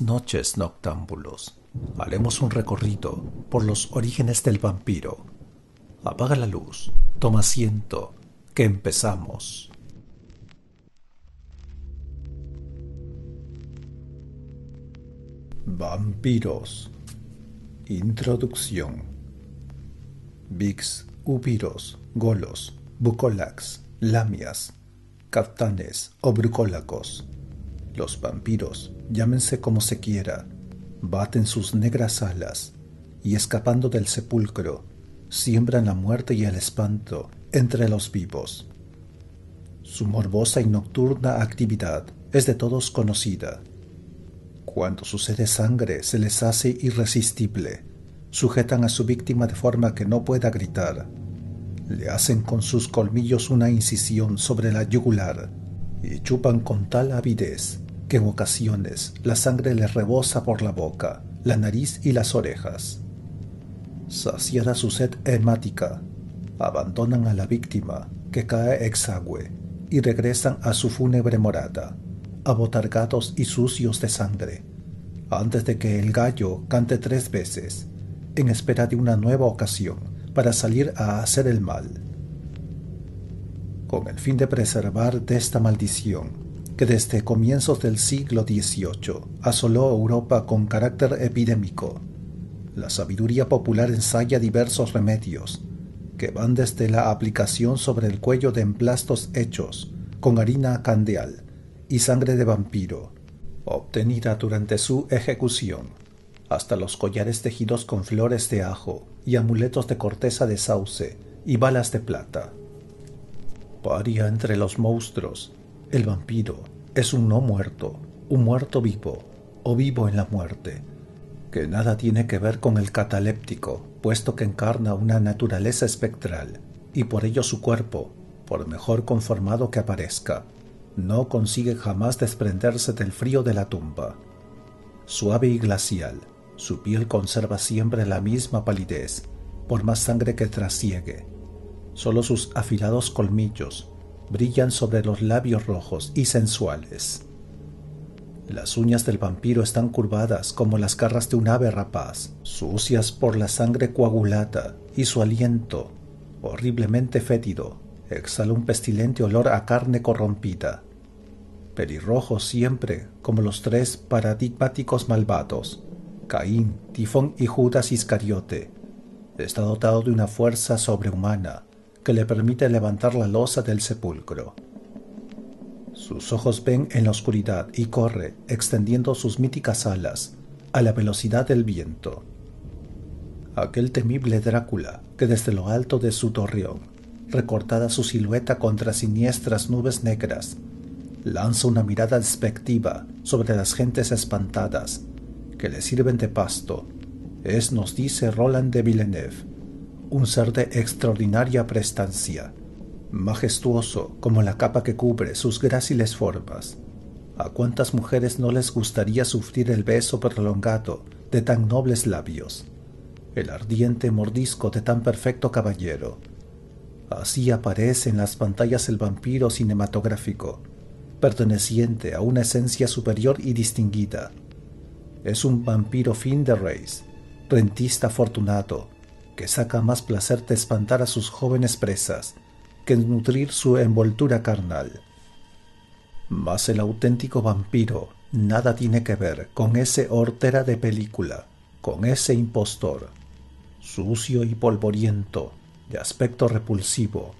noches noctámbulos. Haremos un recorrido por los orígenes del vampiro. Apaga la luz, toma asiento, que empezamos. Vampiros. Introducción. Vix, Upiros, golos, bucolax, lamias, captanes o brucólacos los vampiros, llámense como se quiera, baten sus negras alas y escapando del sepulcro, siembran la muerte y el espanto entre los vivos. Su morbosa y nocturna actividad es de todos conocida. Cuando sucede sangre se les hace irresistible, sujetan a su víctima de forma que no pueda gritar, le hacen con sus colmillos una incisión sobre la yugular y chupan con tal avidez en ocasiones la sangre les rebosa por la boca, la nariz y las orejas. Saciada su sed hemática, abandonan a la víctima, que cae exagüe, y regresan a su fúnebre morada, abotargados y sucios de sangre, antes de que el gallo cante tres veces, en espera de una nueva ocasión para salir a hacer el mal. Con el fin de preservar de esta maldición, que desde comienzos del siglo XVIII asoló Europa con carácter epidémico. La sabiduría popular ensaya diversos remedios, que van desde la aplicación sobre el cuello de emplastos hechos con harina candeal y sangre de vampiro, obtenida durante su ejecución, hasta los collares tejidos con flores de ajo y amuletos de corteza de sauce y balas de plata. ...varía entre los monstruos el vampiro es un no muerto, un muerto vivo o vivo en la muerte, que nada tiene que ver con el cataléptico, puesto que encarna una naturaleza espectral y por ello su cuerpo, por mejor conformado que aparezca, no consigue jamás desprenderse del frío de la tumba. Suave y glacial, su piel conserva siempre la misma palidez, por más sangre que trasiegue. Solo sus afilados colmillos brillan sobre los labios rojos y sensuales. Las uñas del vampiro están curvadas como las garras de un ave rapaz, sucias por la sangre coagulada y su aliento, horriblemente fétido, exhala un pestilente olor a carne corrompida. Pelirrojo siempre, como los tres paradigmáticos malvados, Caín, Tifón y Judas Iscariote, está dotado de una fuerza sobrehumana, que le permite levantar la losa del sepulcro. Sus ojos ven en la oscuridad y corre, extendiendo sus míticas alas, a la velocidad del viento. Aquel temible Drácula, que desde lo alto de su torreón, recortada su silueta contra siniestras nubes negras, lanza una mirada despectiva sobre las gentes espantadas, que le sirven de pasto, es nos dice Roland de Villeneuve un ser de extraordinaria prestancia, majestuoso como la capa que cubre sus gráciles formas. ¿A cuántas mujeres no les gustaría sufrir el beso prolongado de tan nobles labios? El ardiente mordisco de tan perfecto caballero. Así aparece en las pantallas el vampiro cinematográfico, perteneciente a una esencia superior y distinguida. Es un vampiro fin de reis, rentista afortunado, que saca más placer de espantar a sus jóvenes presas que nutrir su envoltura carnal. Mas el auténtico vampiro nada tiene que ver con ese hortera de película, con ese impostor, sucio y polvoriento, de aspecto repulsivo.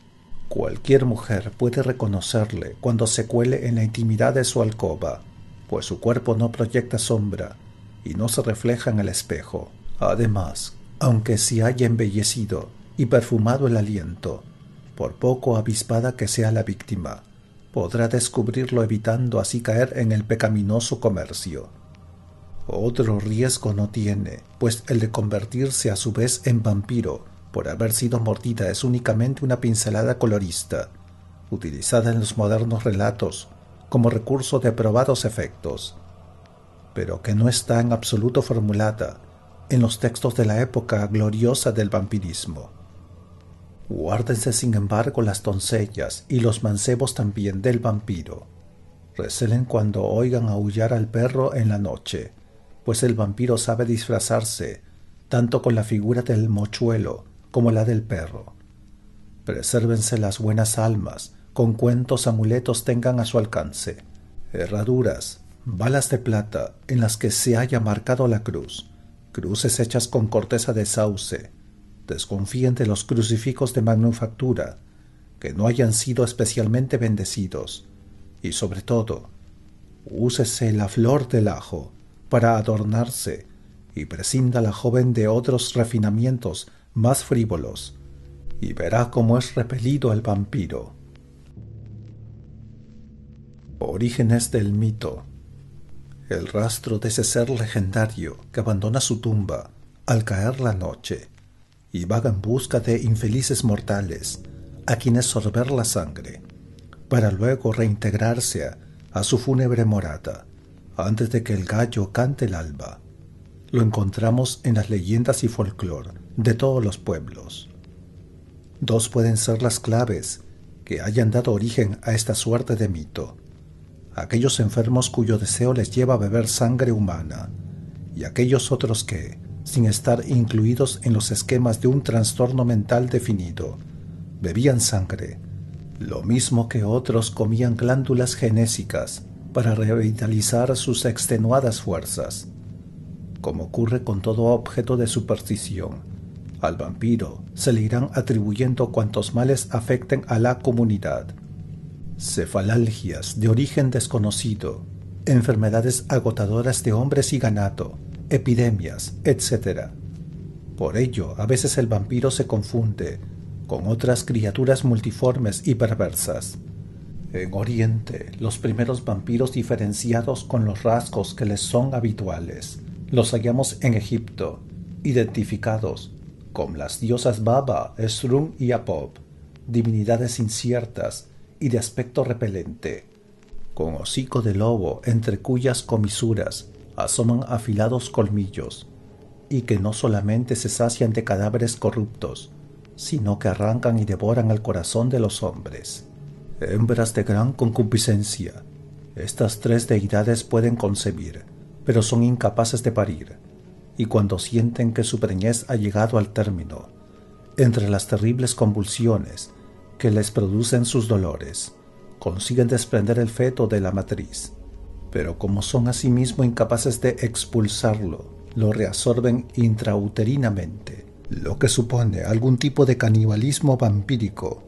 Cualquier mujer puede reconocerle cuando se cuele en la intimidad de su alcoba, pues su cuerpo no proyecta sombra y no se refleja en el espejo. Además, aunque se haya embellecido y perfumado el aliento, por poco avispada que sea la víctima, podrá descubrirlo evitando así caer en el pecaminoso comercio. Otro riesgo no tiene, pues el de convertirse a su vez en vampiro por haber sido mordida es únicamente una pincelada colorista, utilizada en los modernos relatos como recurso de probados efectos, pero que no está en absoluto formulada en los textos de la época gloriosa del vampirismo. Guárdense sin embargo las doncellas y los mancebos también del vampiro. Recelen cuando oigan aullar al perro en la noche, pues el vampiro sabe disfrazarse, tanto con la figura del mochuelo como la del perro. Presérvense las buenas almas, con cuentos amuletos tengan a su alcance, herraduras, balas de plata en las que se haya marcado la cruz, cruces hechas con corteza de sauce. Desconfíen de los crucifijos de manufactura, que no hayan sido especialmente bendecidos. Y sobre todo, úsese la flor del ajo para adornarse y prescinda la joven de otros refinamientos más frívolos, y verá cómo es repelido el vampiro. Orígenes del mito el rastro de ese ser legendario que abandona su tumba al caer la noche y vaga en busca de infelices mortales a quienes sorber la sangre para luego reintegrarse a su fúnebre morada antes de que el gallo cante el alba. Lo encontramos en las leyendas y folclore de todos los pueblos. Dos pueden ser las claves que hayan dado origen a esta suerte de mito aquellos enfermos cuyo deseo les lleva a beber sangre humana, y aquellos otros que, sin estar incluidos en los esquemas de un trastorno mental definido, bebían sangre, lo mismo que otros comían glándulas genésicas para revitalizar sus extenuadas fuerzas, como ocurre con todo objeto de superstición. Al vampiro se le irán atribuyendo cuantos males afecten a la comunidad cefalalgias de origen desconocido, enfermedades agotadoras de hombres y ganado, epidemias, etc. Por ello, a veces el vampiro se confunde con otras criaturas multiformes y perversas. En Oriente, los primeros vampiros diferenciados con los rasgos que les son habituales los hallamos en Egipto, identificados con las diosas Baba, Esrum y Apop, divinidades inciertas y de aspecto repelente, con hocico de lobo entre cuyas comisuras asoman afilados colmillos, y que no solamente se sacian de cadáveres corruptos, sino que arrancan y devoran el corazón de los hombres. Hembras de gran concupiscencia. Estas tres deidades pueden concebir, pero son incapaces de parir, y cuando sienten que su preñez ha llegado al término, entre las terribles convulsiones que les producen sus dolores. Consiguen desprender el feto de la matriz, pero como son asimismo incapaces de expulsarlo, lo reabsorben intrauterinamente, lo que supone algún tipo de canibalismo vampírico.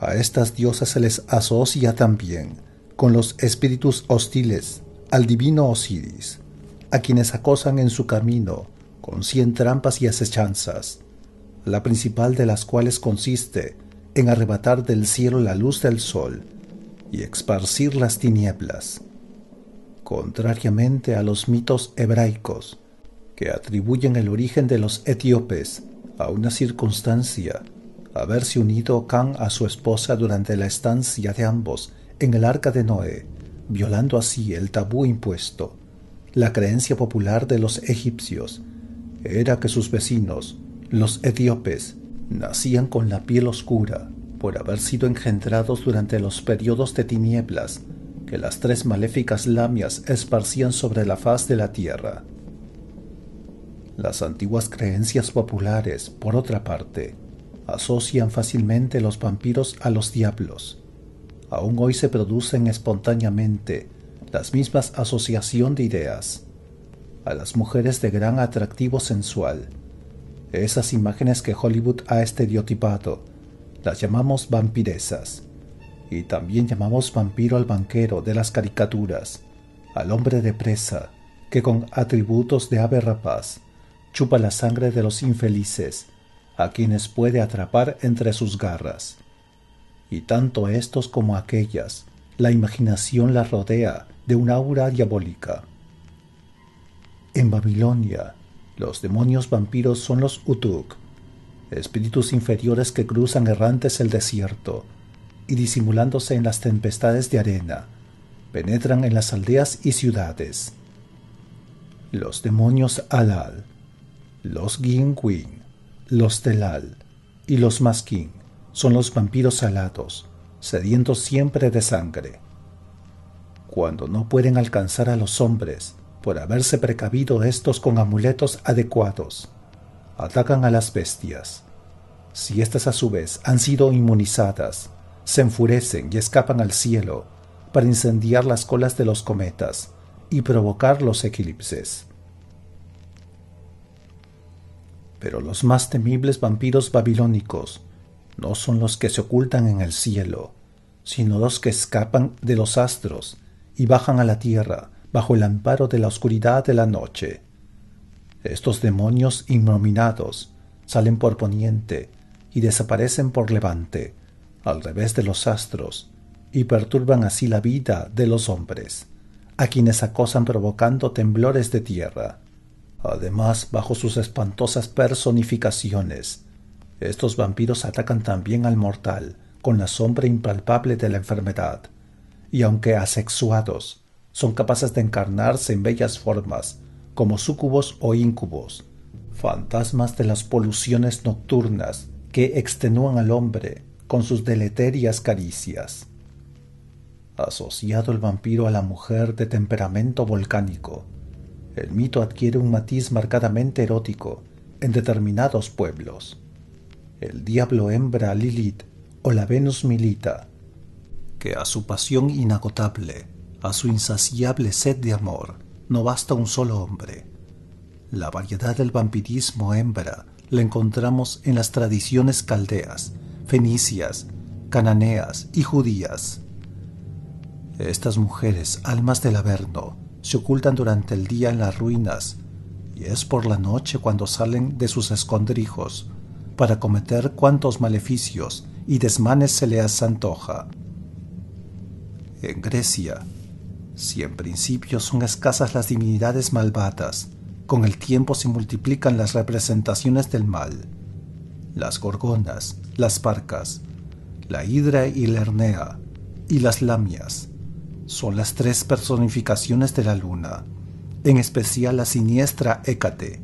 A estas diosas se les asocia también con los espíritus hostiles al divino Osiris, a quienes acosan en su camino con cien trampas y asechanzas, la principal de las cuales consiste en arrebatar del cielo la luz del sol y esparcir las tinieblas, contrariamente a los mitos hebraicos que atribuyen el origen de los etíopes a una circunstancia, haberse unido Can a su esposa durante la estancia de ambos en el arca de Noé, violando así el tabú impuesto. La creencia popular de los egipcios era que sus vecinos, los etíopes, nacían con la piel oscura por haber sido engendrados durante los periodos de tinieblas que las tres maléficas lamias esparcían sobre la faz de la tierra. Las antiguas creencias populares, por otra parte, asocian fácilmente los vampiros a los diablos. Aún hoy se producen espontáneamente las mismas asociación de ideas. A las mujeres de gran atractivo sensual, esas imágenes que Hollywood ha estereotipado. Las llamamos vampiresas. Y también llamamos vampiro al banquero de las caricaturas, al hombre de presa, que con atributos de ave rapaz chupa la sangre de los infelices, a quienes puede atrapar entre sus garras. Y tanto estos como aquellas, la imaginación las rodea de una aura diabólica. En Babilonia, los demonios vampiros son los Utuk, espíritus inferiores que cruzan errantes el desierto y disimulándose en las tempestades de arena, penetran en las aldeas y ciudades. Los demonios Alal, los Gingwin, los Telal y los Maskin son los vampiros alados, sedientos siempre de sangre. Cuando no pueden alcanzar a los hombres, por haberse precavido estos con amuletos adecuados. Atacan a las bestias. Si éstas a su vez han sido inmunizadas, se enfurecen y escapan al cielo para incendiar las colas de los cometas y provocar los eclipses. Pero los más temibles vampiros babilónicos no son los que se ocultan en el cielo, sino los que escapan de los astros y bajan a la tierra bajo el amparo de la oscuridad de la noche. Estos demonios innominados salen por poniente y desaparecen por levante, al revés de los astros, y perturban así la vida de los hombres, a quienes acosan provocando temblores de tierra. Además, bajo sus espantosas personificaciones, estos vampiros atacan también al mortal con la sombra impalpable de la enfermedad, y aunque asexuados, son capaces de encarnarse en bellas formas, como súcubos o íncubos, fantasmas de las poluciones nocturnas que extenúan al hombre con sus deleterias caricias. Asociado el vampiro a la mujer de temperamento volcánico, el mito adquiere un matiz marcadamente erótico en determinados pueblos. El diablo hembra Lilith o la Venus Milita, que a su pasión inagotable a su insaciable sed de amor no basta un solo hombre. La variedad del vampirismo hembra la encontramos en las tradiciones caldeas, fenicias, cananeas y judías. Estas mujeres, almas del Averno, se ocultan durante el día en las ruinas y es por la noche cuando salen de sus escondrijos para cometer cuantos maleficios y desmanes se les antoja. En Grecia, si en principio son escasas las divinidades malvadas, con el tiempo se multiplican las representaciones del mal. Las gorgonas, las parcas, la hidra y la hernea, y las lamias, son las tres personificaciones de la luna, en especial la siniestra Hécate,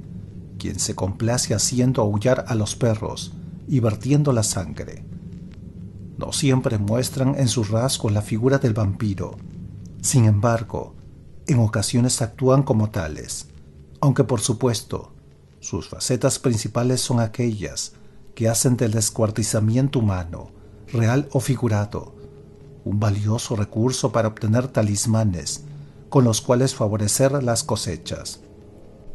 quien se complace haciendo aullar a los perros y vertiendo la sangre. No siempre muestran en su rasgo la figura del vampiro, sin embargo, en ocasiones actúan como tales, aunque por supuesto, sus facetas principales son aquellas que hacen del descuartizamiento humano, real o figurado, un valioso recurso para obtener talismanes con los cuales favorecer las cosechas.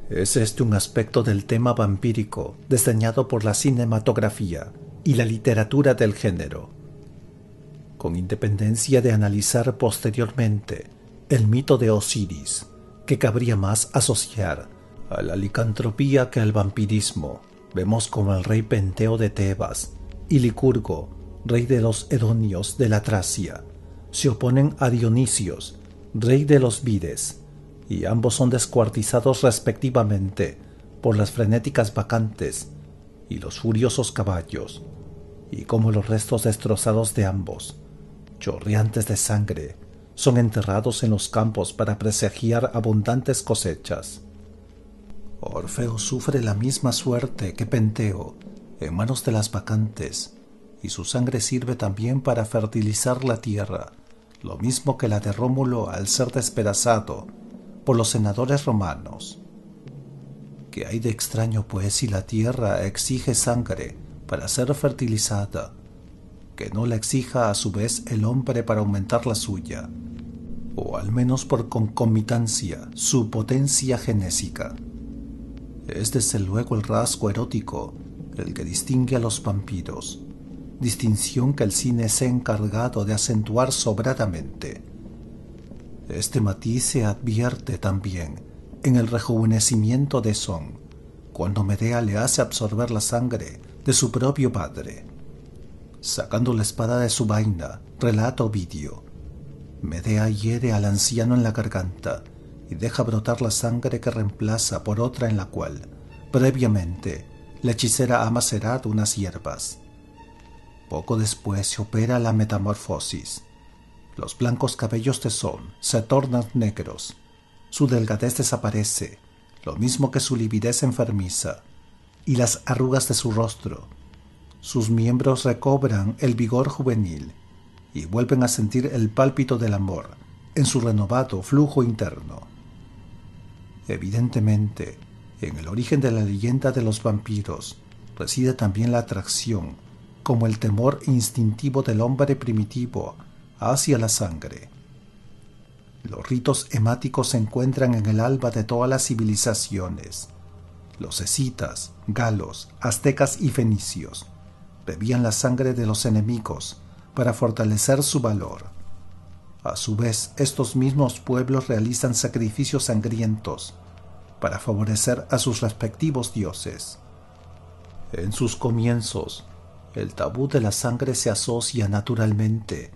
Es este un aspecto del tema vampírico diseñado por la cinematografía y la literatura del género con independencia de analizar posteriormente el mito de Osiris, que cabría más asociar a la licantropía que al vampirismo. Vemos como el rey Penteo de Tebas y Licurgo, rey de los Edonios de la Tracia, se oponen a Dionisios, rey de los Vides, y ambos son descuartizados respectivamente por las frenéticas vacantes y los furiosos caballos, y como los restos destrozados de ambos chorreantes de sangre, son enterrados en los campos para presagiar abundantes cosechas. Orfeo sufre la misma suerte que Penteo en manos de las vacantes, y su sangre sirve también para fertilizar la tierra, lo mismo que la de Rómulo al ser despedazado por los senadores romanos. ¿Qué hay de extraño pues si la tierra exige sangre para ser fertilizada no la exija a su vez el hombre para aumentar la suya, o al menos por concomitancia, su potencia genésica. Es desde luego el rasgo erótico el que distingue a los vampiros, distinción que el cine se ha encargado de acentuar sobradamente. Este matiz se advierte también en el rejuvenecimiento de Son, cuando Medea le hace absorber la sangre de su propio padre sacando la espada de su vaina, relata Ovidio. Medea hiere al anciano en la garganta y deja brotar la sangre que reemplaza por otra en la cual, previamente, la hechicera ha macerado unas hierbas. Poco después se opera la metamorfosis. Los blancos cabellos de Son se tornan negros. Su delgadez desaparece, lo mismo que su lividez enfermiza, y las arrugas de su rostro sus miembros recobran el vigor juvenil y vuelven a sentir el pálpito del amor en su renovado flujo interno. Evidentemente, en el origen de la leyenda de los vampiros reside también la atracción, como el temor instintivo del hombre primitivo hacia la sangre. Los ritos hemáticos se encuentran en el alba de todas las civilizaciones. Los escitas, galos, aztecas y fenicios bebían la sangre de los enemigos para fortalecer su valor. A su vez, estos mismos pueblos realizan sacrificios sangrientos para favorecer a sus respectivos dioses. En sus comienzos, el tabú de la sangre se asocia naturalmente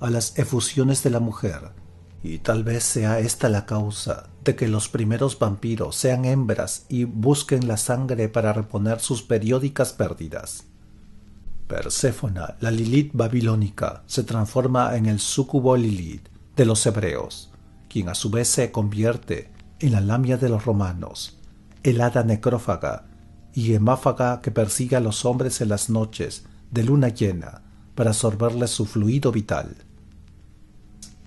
a las efusiones de la mujer, y tal vez sea esta la causa de que los primeros vampiros sean hembras y busquen la sangre para reponer sus periódicas pérdidas. Perséfona, la Lilith babilónica, se transforma en el súcubo Lilith de los hebreos, quien a su vez se convierte en la lamia de los romanos, el hada necrófaga y hemáfaga que persigue a los hombres en las noches de luna llena para absorberles su fluido vital.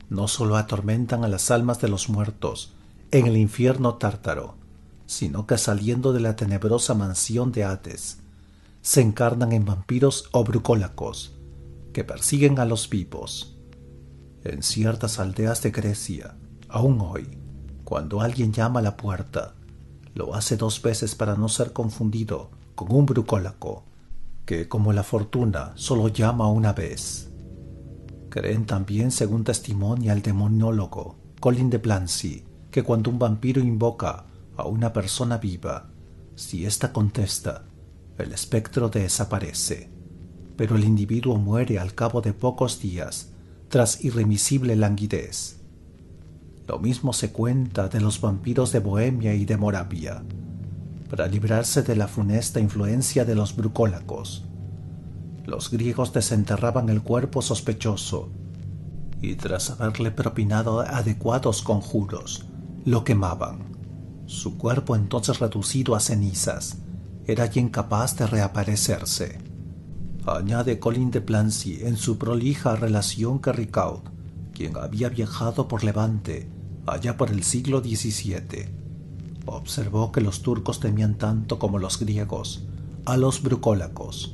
No sólo atormentan a las almas de los muertos en el infierno tártaro, sino que saliendo de la tenebrosa mansión de Hades, se encarnan en vampiros o brucólacos, que persiguen a los vivos. En ciertas aldeas de Grecia, aún hoy, cuando alguien llama a la puerta, lo hace dos veces para no ser confundido con un brucólaco, que como la fortuna solo llama una vez. Creen también, según testimonia el demonólogo Colin de Plancy, que cuando un vampiro invoca a una persona viva, si ésta contesta, el espectro desaparece, pero el individuo muere al cabo de pocos días tras irremisible languidez. Lo mismo se cuenta de los vampiros de Bohemia y de Moravia, para librarse de la funesta influencia de los brucólacos. Los griegos desenterraban el cuerpo sospechoso y tras haberle propinado adecuados conjuros, lo quemaban, su cuerpo entonces reducido a cenizas, era ya incapaz de reaparecerse. Añade Colin de Plancy en su prolija relación que Ricaud, quien había viajado por Levante allá por el siglo XVII, observó que los turcos temían tanto como los griegos a los brucólacos,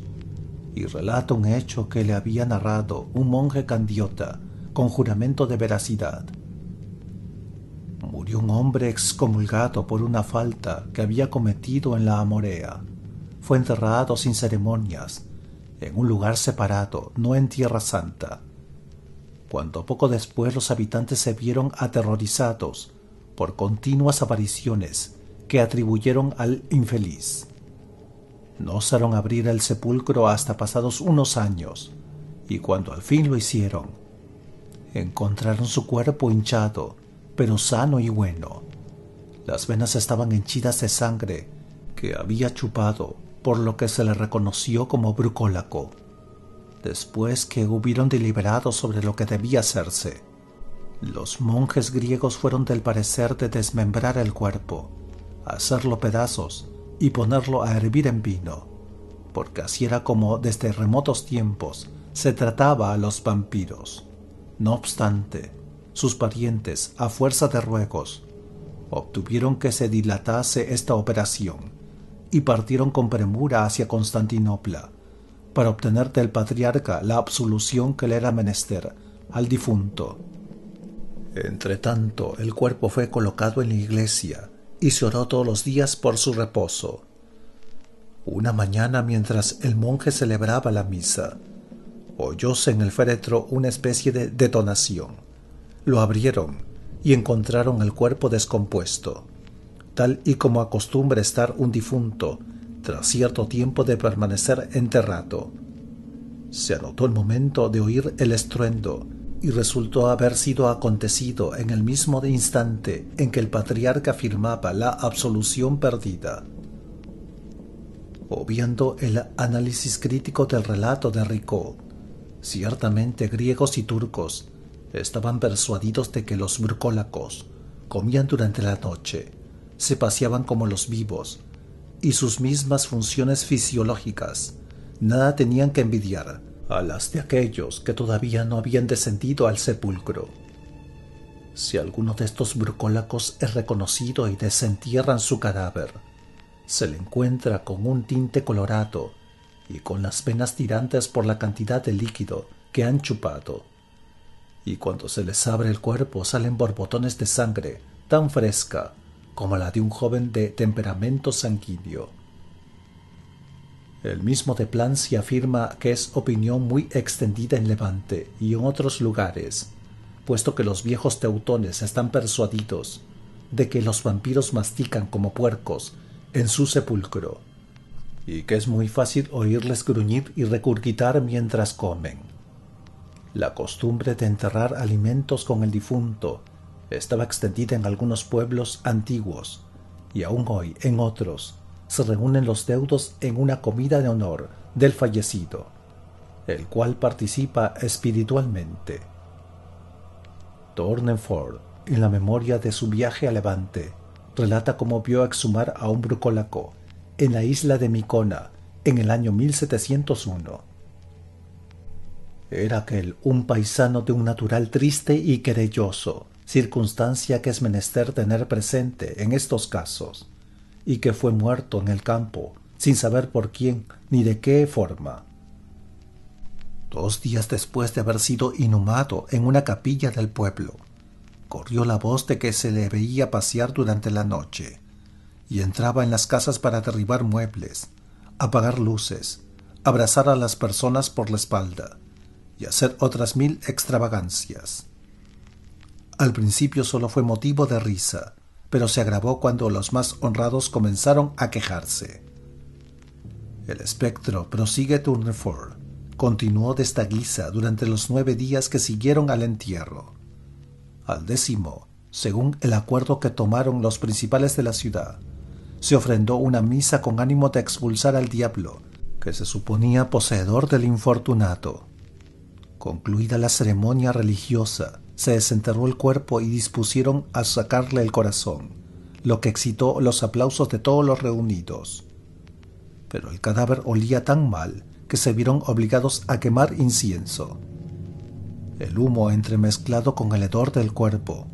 y relata un hecho que le había narrado un monje candiota con juramento de veracidad murió un hombre excomulgado por una falta que había cometido en la Amorea. Fue enterrado sin ceremonias, en un lugar separado, no en Tierra Santa. Cuando poco después los habitantes se vieron aterrorizados por continuas apariciones que atribuyeron al infeliz. No osaron abrir el sepulcro hasta pasados unos años, y cuando al fin lo hicieron, encontraron su cuerpo hinchado pero sano y bueno. Las venas estaban henchidas de sangre que había chupado, por lo que se le reconoció como brucólaco. Después que hubieron deliberado sobre lo que debía hacerse, los monjes griegos fueron del parecer de desmembrar el cuerpo, hacerlo pedazos y ponerlo a hervir en vino, porque así era como desde remotos tiempos se trataba a los vampiros. No obstante, sus parientes, a fuerza de ruegos, obtuvieron que se dilatase esta operación y partieron con premura hacia Constantinopla para obtener del patriarca la absolución que le era menester al difunto. Entretanto, el cuerpo fue colocado en la iglesia y se oró todos los días por su reposo. Una mañana, mientras el monje celebraba la misa, oyóse en el féretro una especie de detonación. Lo abrieron y encontraron el cuerpo descompuesto, tal y como acostumbra estar un difunto tras cierto tiempo de permanecer enterrado. Se anotó el momento de oír el estruendo y resultó haber sido acontecido en el mismo instante en que el patriarca firmaba la absolución perdida. Obviando el análisis crítico del relato de Rico, ciertamente griegos y turcos estaban persuadidos de que los burcólacos comían durante la noche, se paseaban como los vivos, y sus mismas funciones fisiológicas nada tenían que envidiar a las de aquellos que todavía no habían descendido al sepulcro. Si alguno de estos burcólacos es reconocido y desentierran su cadáver, se le encuentra con un tinte colorado y con las venas tirantes por la cantidad de líquido que han chupado y cuando se les abre el cuerpo salen borbotones de sangre tan fresca como la de un joven de temperamento sanguíneo. El mismo de Plancy afirma que es opinión muy extendida en Levante y en otros lugares, puesto que los viejos teutones están persuadidos de que los vampiros mastican como puercos en su sepulcro, y que es muy fácil oírles gruñir y recurgitar mientras comen. La costumbre de enterrar alimentos con el difunto estaba extendida en algunos pueblos antiguos y aún hoy en otros se reúnen los deudos en una comida de honor del fallecido, el cual participa espiritualmente. Tornenford, en la memoria de su viaje a Levante, relata cómo vio exhumar a un brucolaco en la isla de Micona en el año 1701 era aquel un paisano de un natural triste y querelloso, circunstancia que es menester tener presente en estos casos, y que fue muerto en el campo, sin saber por quién ni de qué forma. Dos días después de haber sido inhumado en una capilla del pueblo, corrió la voz de que se le veía pasear durante la noche, y entraba en las casas para derribar muebles, apagar luces, abrazar a las personas por la espalda, y hacer otras mil extravagancias. Al principio solo fue motivo de risa, pero se agravó cuando los más honrados comenzaron a quejarse. El espectro prosigue Turnerford Continuó de esta guisa durante los nueve días que siguieron al entierro. Al décimo, según el acuerdo que tomaron los principales de la ciudad, se ofrendó una misa con ánimo de expulsar al diablo, que se suponía poseedor del infortunato. Concluida la ceremonia religiosa, se desenterró el cuerpo y dispusieron a sacarle el corazón, lo que excitó los aplausos de todos los reunidos. Pero el cadáver olía tan mal que se vieron obligados a quemar incienso. El humo entremezclado con el hedor del cuerpo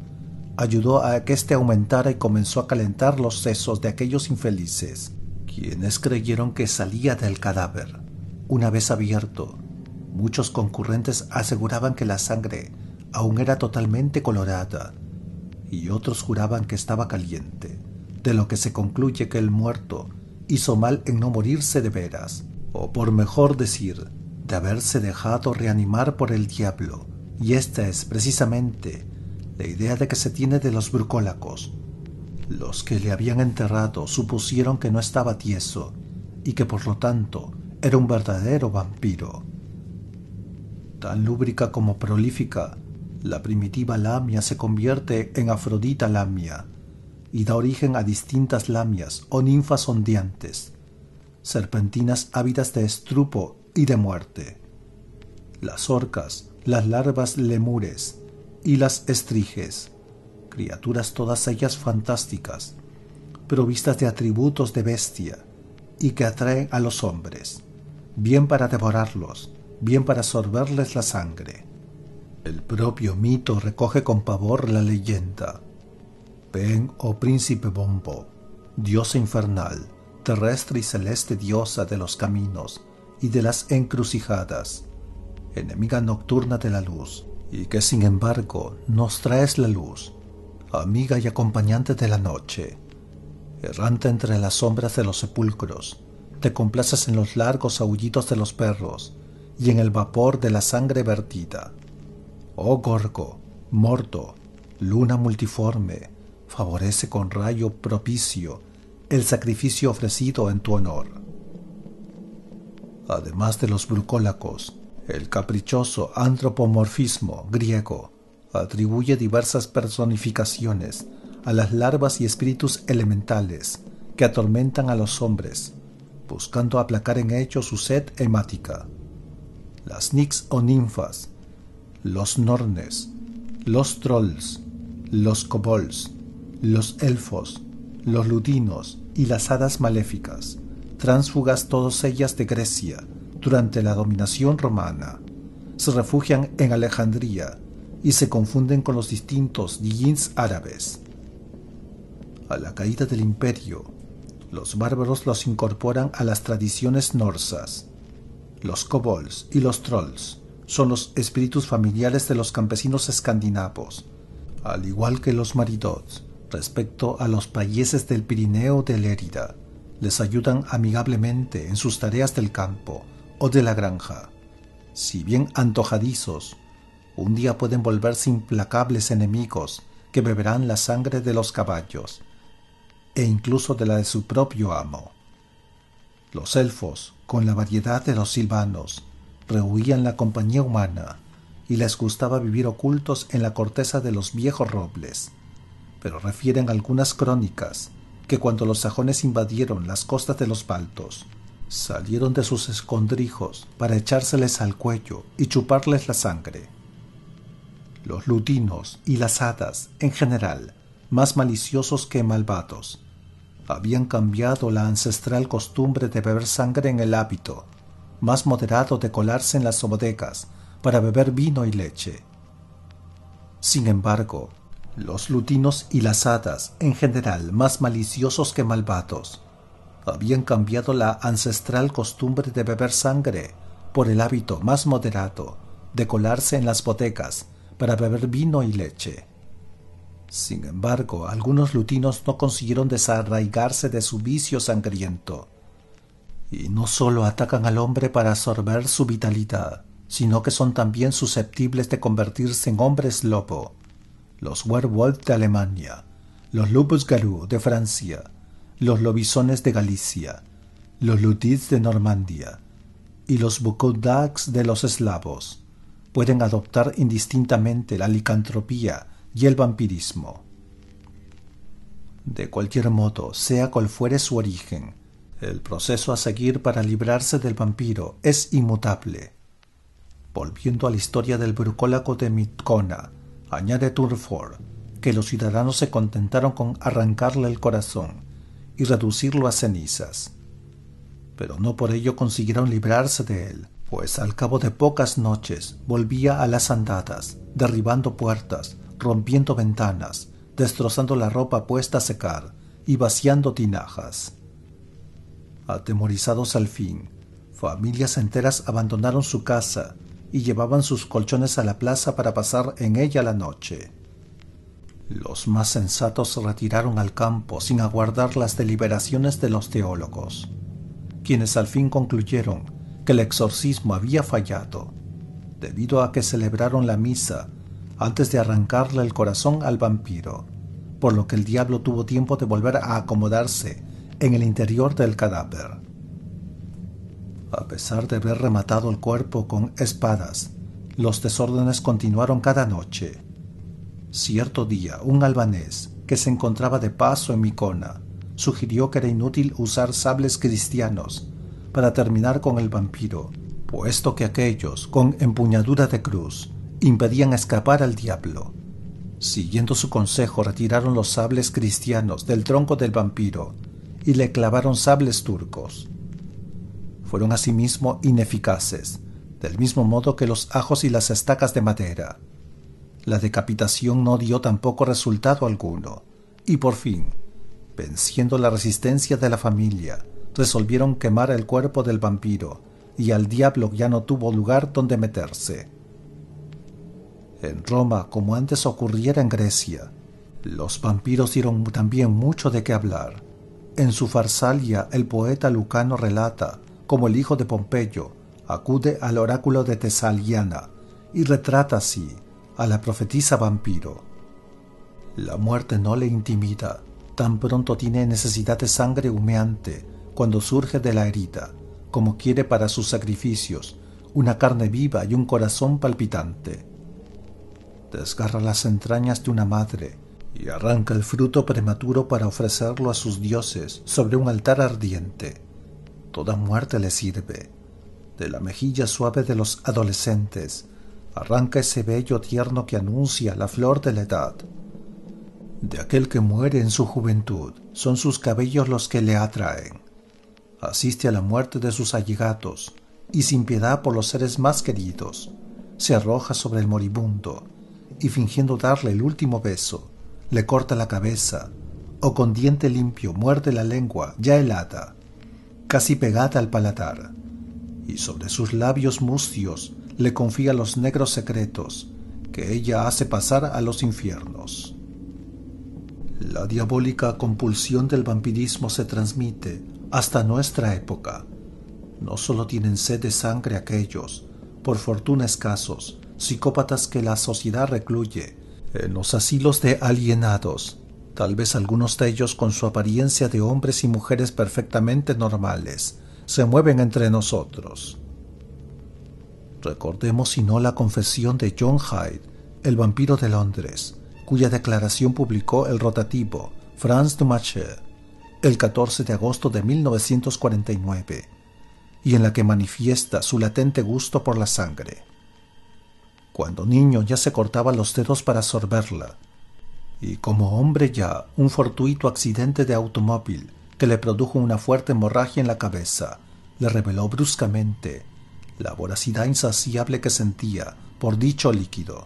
ayudó a que éste aumentara y comenzó a calentar los sesos de aquellos infelices, quienes creyeron que salía del cadáver. Una vez abierto, Muchos concurrentes aseguraban que la sangre aún era totalmente colorada y otros juraban que estaba caliente, de lo que se concluye que el muerto hizo mal en no morirse de veras, o por mejor decir, de haberse dejado reanimar por el diablo. Y esta es precisamente la idea de que se tiene de los brucólacos. Los que le habían enterrado supusieron que no estaba tieso y que por lo tanto era un verdadero vampiro. Tan lúbrica como prolífica, la primitiva lamia se convierte en Afrodita lamia y da origen a distintas lamias o ninfas ondeantes, serpentinas ávidas de estrupo y de muerte. Las orcas, las larvas lemures y las estriges, criaturas todas ellas fantásticas, provistas de atributos de bestia y que atraen a los hombres, bien para devorarlos, bien para sorberles la sangre. El propio mito recoge con pavor la leyenda. Ven, oh príncipe Bombo, diosa infernal, terrestre y celeste diosa de los caminos y de las encrucijadas, enemiga nocturna de la luz, y que sin embargo nos traes la luz, amiga y acompañante de la noche. Errante entre las sombras de los sepulcros, te complaces en los largos aullidos de los perros, y en el vapor de la sangre vertida. Oh Gorgo, Morto, luna multiforme, favorece con rayo propicio el sacrificio ofrecido en tu honor. Además de los brucólacos, el caprichoso antropomorfismo griego atribuye diversas personificaciones a las larvas y espíritus elementales que atormentan a los hombres, buscando aplacar en ellos su sed hemática las nix o ninfas, los nornes, los trolls, los kobolds, los elfos, los ludinos y las hadas maléficas, tránsfugas todas ellas de Grecia durante la dominación romana, se refugian en Alejandría y se confunden con los distintos djinns árabes. A la caída del imperio, los bárbaros los incorporan a las tradiciones norsas los kobolds y los trolls son los espíritus familiares de los campesinos escandinavos, al igual que los maridots, respecto a los países del Pirineo de Lérida. Les ayudan amigablemente en sus tareas del campo o de la granja. Si bien antojadizos, un día pueden volverse implacables enemigos que beberán la sangre de los caballos e incluso de la de su propio amo. Los elfos con la variedad de los silvanos, rehuían la compañía humana y les gustaba vivir ocultos en la corteza de los viejos robles. Pero refieren algunas crónicas que cuando los sajones invadieron las costas de los baltos, salieron de sus escondrijos para echárseles al cuello y chuparles la sangre. Los lutinos y las hadas, en general, más maliciosos que malvados, habían cambiado la ancestral costumbre de beber sangre en el hábito, más moderado de colarse en las botecas para beber vino y leche. Sin embargo, los lutinos y las hadas, en general más maliciosos que malvados, habían cambiado la ancestral costumbre de beber sangre por el hábito más moderado de colarse en las botecas para beber vino y leche. Sin embargo, algunos lutinos no consiguieron desarraigarse de su vicio sangriento. Y no solo atacan al hombre para absorber su vitalidad, sino que son también susceptibles de convertirse en hombres lobo. Los werewolf de Alemania, los lupus garou de Francia, los lobisones de Galicia, los lutids de Normandía y los bucodaks de los eslavos pueden adoptar indistintamente la licantropía y el vampirismo. De cualquier modo, sea cual fuere su origen, el proceso a seguir para librarse del vampiro es inmutable. Volviendo a la historia del brucólaco de Mitcona, añade Turford que los ciudadanos se contentaron con arrancarle el corazón y reducirlo a cenizas. Pero no por ello consiguieron librarse de él, pues al cabo de pocas noches volvía a las andadas, derribando puertas, rompiendo ventanas, destrozando la ropa puesta a secar y vaciando tinajas. Atemorizados al fin, familias enteras abandonaron su casa y llevaban sus colchones a la plaza para pasar en ella la noche. Los más sensatos se retiraron al campo sin aguardar las deliberaciones de los teólogos, quienes al fin concluyeron que el exorcismo había fallado, debido a que celebraron la misa antes de arrancarle el corazón al vampiro, por lo que el diablo tuvo tiempo de volver a acomodarse en el interior del cadáver. A pesar de haber rematado el cuerpo con espadas, los desórdenes continuaron cada noche. Cierto día, un albanés, que se encontraba de paso en Micona, sugirió que era inútil usar sables cristianos para terminar con el vampiro, puesto que aquellos, con empuñadura de cruz, impedían escapar al diablo. Siguiendo su consejo, retiraron los sables cristianos del tronco del vampiro y le clavaron sables turcos. Fueron asimismo ineficaces, del mismo modo que los ajos y las estacas de madera. La decapitación no dio tampoco resultado alguno, y por fin, venciendo la resistencia de la familia, resolvieron quemar el cuerpo del vampiro, y al diablo ya no tuvo lugar donde meterse en Roma como antes ocurriera en Grecia. Los vampiros dieron también mucho de qué hablar. En su Farsalia el poeta Lucano relata cómo el hijo de Pompeyo acude al oráculo de Tesaliana y retrata así a la profetisa vampiro. La muerte no le intimida, tan pronto tiene necesidad de sangre humeante cuando surge de la herida, como quiere para sus sacrificios, una carne viva y un corazón palpitante desgarra las entrañas de una madre y arranca el fruto prematuro para ofrecerlo a sus dioses sobre un altar ardiente. Toda muerte le sirve. De la mejilla suave de los adolescentes arranca ese bello tierno que anuncia la flor de la edad. De aquel que muere en su juventud son sus cabellos los que le atraen. Asiste a la muerte de sus allegatos y sin piedad por los seres más queridos se arroja sobre el moribundo y fingiendo darle el último beso, le corta la cabeza, o con diente limpio muerde la lengua ya helada, casi pegada al paladar, y sobre sus labios mustios le confía los negros secretos que ella hace pasar a los infiernos. La diabólica compulsión del vampirismo se transmite hasta nuestra época. No solo tienen sed de sangre aquellos, por fortuna escasos, psicópatas que la sociedad recluye en los asilos de alienados, tal vez algunos de ellos con su apariencia de hombres y mujeres perfectamente normales, se mueven entre nosotros. Recordemos si no la confesión de John Hyde, el vampiro de Londres, cuya declaración publicó el rotativo Franz Dumacher el 14 de agosto de 1949, y en la que manifiesta su latente gusto por la sangre. Cuando niño ya se cortaba los dedos para sorberla. Y como hombre ya, un fortuito accidente de automóvil que le produjo una fuerte hemorragia en la cabeza le reveló bruscamente la voracidad insaciable que sentía por dicho líquido.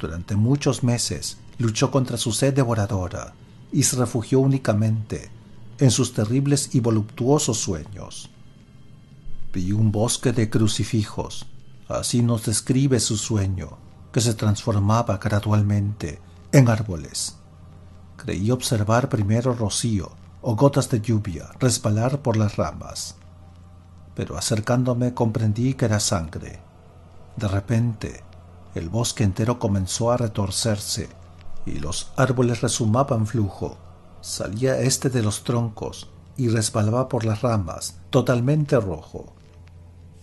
Durante muchos meses luchó contra su sed devoradora y se refugió únicamente en sus terribles y voluptuosos sueños. Vi un bosque de crucifijos Así nos describe su sueño, que se transformaba gradualmente en árboles. Creí observar primero rocío o gotas de lluvia resbalar por las ramas, pero acercándome comprendí que era sangre. De repente, el bosque entero comenzó a retorcerse y los árboles resumaban flujo. Salía este de los troncos y resbalaba por las ramas, totalmente rojo.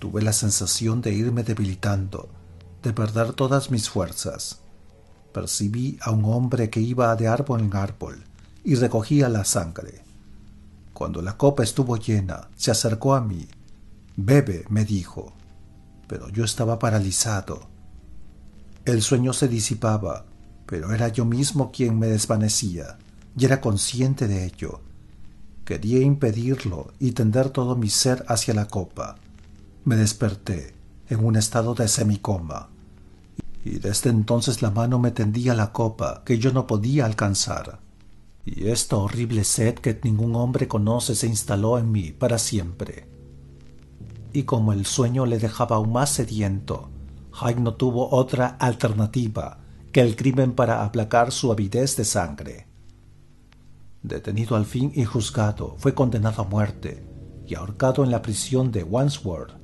Tuve la sensación de irme debilitando, de perder todas mis fuerzas. Percibí a un hombre que iba de árbol en árbol y recogía la sangre. Cuando la copa estuvo llena, se acercó a mí. Bebe, me dijo. Pero yo estaba paralizado. El sueño se disipaba, pero era yo mismo quien me desvanecía, y era consciente de ello. Quería impedirlo y tender todo mi ser hacia la copa, me desperté en un estado de semicoma, y desde entonces la mano me tendía la copa que yo no podía alcanzar. Y esta horrible sed que ningún hombre conoce se instaló en mí para siempre. Y como el sueño le dejaba aún más sediento, Hyde no tuvo otra alternativa que el crimen para aplacar su avidez de sangre. Detenido al fin y juzgado, fue condenado a muerte y ahorcado en la prisión de Wandsworth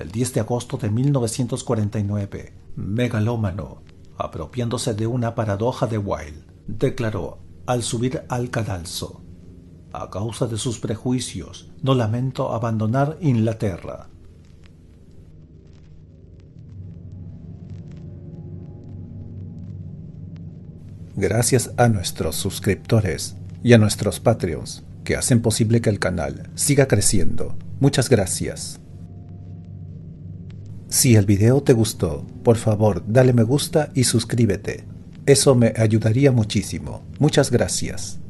el 10 de agosto de 1949, megalómano, apropiándose de una paradoja de Wilde, declaró al subir al cadalso. A causa de sus prejuicios, no lamento abandonar Inglaterra. Gracias a nuestros suscriptores y a nuestros Patreons que hacen posible que el canal siga creciendo. Muchas gracias. Si el video te gustó, por favor dale me gusta y suscríbete. Eso me ayudaría muchísimo. Muchas gracias.